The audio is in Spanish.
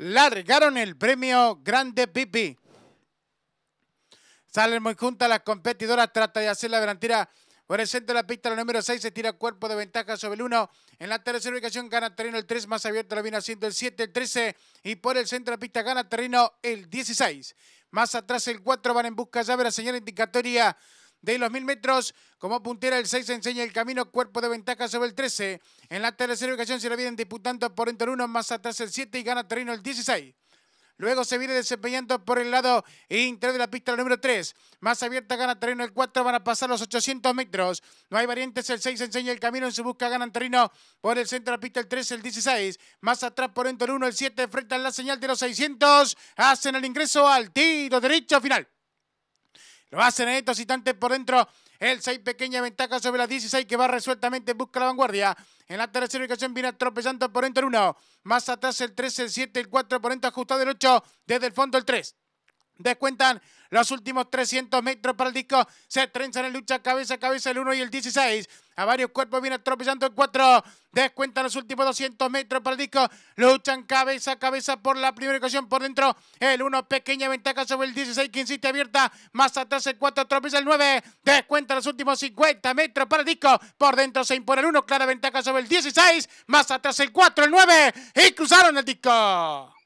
largaron el premio Grande Pipi. Salen muy juntas las competidoras, trata de hacer la delantera por el centro de la pista, la número 6 se tira cuerpo de ventaja sobre el 1. En la tercera ubicación gana terreno el 3, más abierto lo viene haciendo el 7, el 13. Y por el centro de la pista gana terreno el 16. Más atrás el 4 van en busca llave, la señal indicatoria de los 1000 metros. Como puntera, el 6 enseña el camino, cuerpo de ventaja sobre el 13. En la tercera ubicación se lo vienen disputando por entre el 1, más atrás el 7 y gana terreno el 16. Luego se viene desempeñando por el lado interior de la pista el número 3. Más abierta gana terreno el 4. Van a pasar los 800 metros. No hay variantes. El 6 enseña el camino en su busca. Ganan terreno por el centro de la pista el 3, el 16. Más atrás por dentro el 1, el 7. Enfrentan la señal de los 600. Hacen el ingreso al tiro derecho final. Lo hacen en estos instantes por dentro. El 6, pequeña ventaja sobre las 16 que va resueltamente busca la vanguardia. En la tercera ubicación viene atropellando por dentro el 1. Más atrás el 3, el 7, el 4 por dentro ajustado el 8. Desde el fondo el 3. Descuentan los últimos 300 metros para el disco. Se trenzan en lucha cabeza a cabeza el 1 y el 16. A varios cuerpos viene tropezando el 4. Descuentan los últimos 200 metros para el disco. Luchan cabeza a cabeza por la primera ocasión por dentro. El 1, pequeña ventaja sobre el 16 que insiste abierta. Más atrás el 4, tropeza el 9. Descuentan los últimos 50 metros para el disco. Por dentro se impone el 1, clara ventaja sobre el 16. Más atrás el 4, el 9. Y cruzaron el disco.